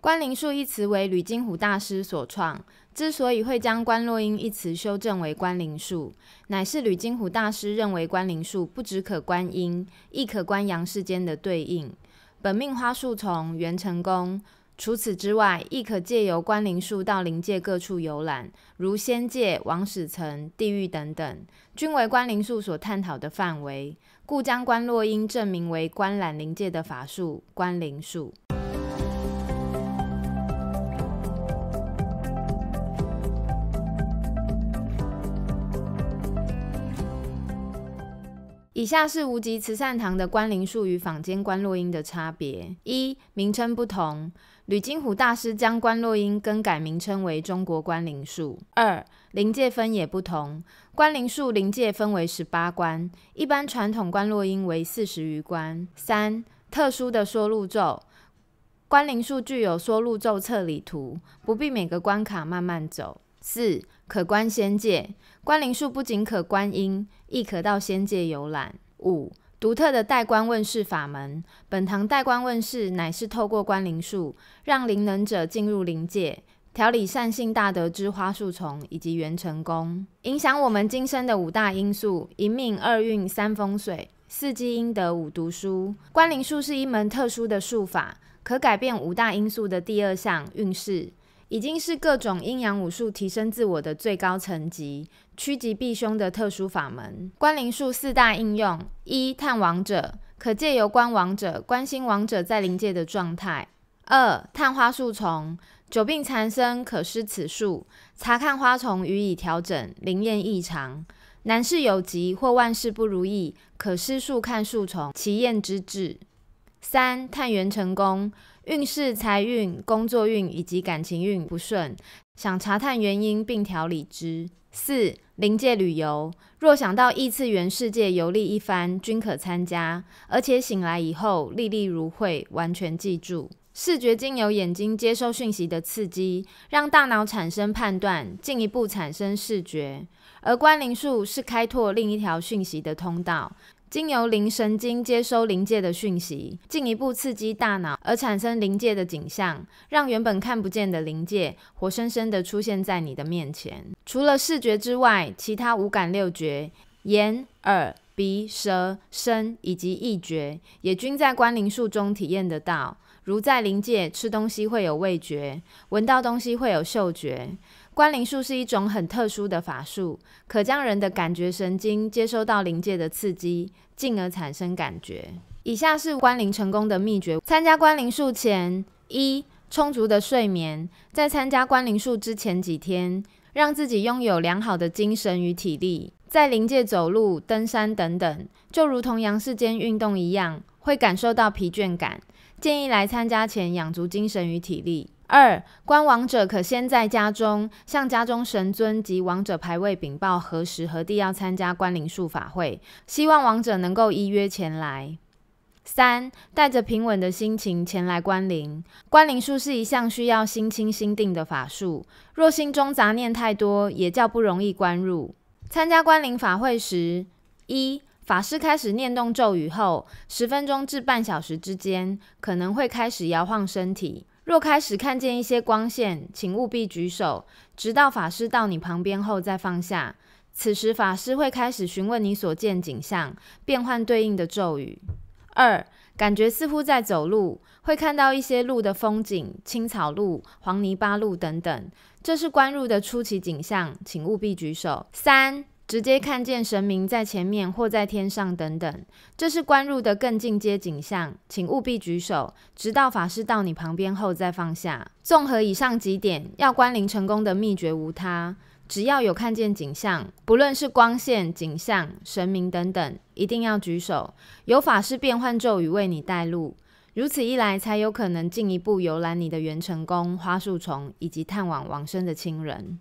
观灵术一词为吕金虎大师所创，之所以会将观洛音一词修正为观灵术，乃是吕金虎大师认为观灵术不只可观阴，亦可观阳世间的对应。本命花树从元成功，除此之外，亦可借由观灵术到灵界各处游览，如仙界、王史层、地狱等等，均为观灵术所探讨的范围，故将观洛音证明为观览灵界的法术——观灵术。以下是无极慈善堂的关灵术与坊间关落音的差别：一、名称不同，吕金虎大师将关落音更改名称为中国关灵术；二、临界分也不同，关灵术临界分为十八关，一般传统关落音为四十余关；三、特殊的说路咒，关灵术具有说路咒测理图，不必每个关卡慢慢走；四。可观仙界，观灵术不仅可观音，亦可到仙界游览。五独特的代观问世法门，本堂代观问世乃是透过观灵术，让灵能者进入灵界，调理善性大德之花树丛以及元成功，影响我们今生的五大因素：一命、二运、三风水、四积阴德、五读书。观灵术是一门特殊的术法，可改变五大因素的第二项运势。已经是各种阴阳武术提升自我的最高层级，趋吉避凶的特殊法门。关灵术四大应用：一、探亡者，可借由观亡者、关心亡者在灵界的状态；二、探花树丛，久病缠身可施此术，查看花丛予以调整，灵验异常。男士有疾或万事不如意，可施术看树丛，奇验之至。三探源成功，运势、财运、工作运以及感情运不顺，想查探原因并调理之。四临界旅游，若想到异次元世界游历一番，均可参加，而且醒来以后历历如绘，完全记住。视觉经由眼睛接收讯息的刺激，让大脑产生判断，进一步产生视觉。而观灵术是开拓另一条讯息的通道。经由灵神经接收灵界的讯息，进一步刺激大脑而产生灵界的景象，让原本看不见的灵界活生生的出现在你的面前。除了视觉之外，其他五感六觉——眼、耳、鼻、舌、身以及意觉，也均在观灵术中体验得到。如在灵界吃东西会有味觉，闻到东西会有嗅觉。关灵术是一种很特殊的法术，可将人的感觉神经接收到灵界的刺激，进而产生感觉。以下是关灵成功的秘诀：参加关灵术前，一充足的睡眠，在参加关灵术之前几天，让自己拥有良好的精神与体力。在灵界走路、登山等等，就如同阳世间运动一样，会感受到疲倦感。建议来参加前养足精神与体力。二，观亡者可先在家中向家中神尊及亡者牌位禀报何时何地要参加观灵术法会，希望亡者能够依约前来。三，带着平稳的心情前来观灵。观灵术是一项需要心清心定的法术，若心中杂念太多，也较不容易观入。参加观灵法会时，一法师开始念动咒语后，十分钟至半小时之间，可能会开始摇晃身体。若开始看见一些光线，请务必举手，直到法师到你旁边后再放下。此时法师会开始询问你所见景象，变换对应的咒语。二，感觉似乎在走路，会看到一些路的风景，青草路、黄泥巴路等等，这是观入的初期景象，请务必举手。三。直接看见神明在前面或在天上等等，这是关入的更进阶景象，请务必举手，直到法师到你旁边后再放下。综合以上几点，要关灵成功的秘诀无他，只要有看见景象，不论是光线、景象、神明等等，一定要举手，有法师变换咒语为你带路，如此一来才有可能进一步游览你的元成功花树丛以及探望往生的亲人。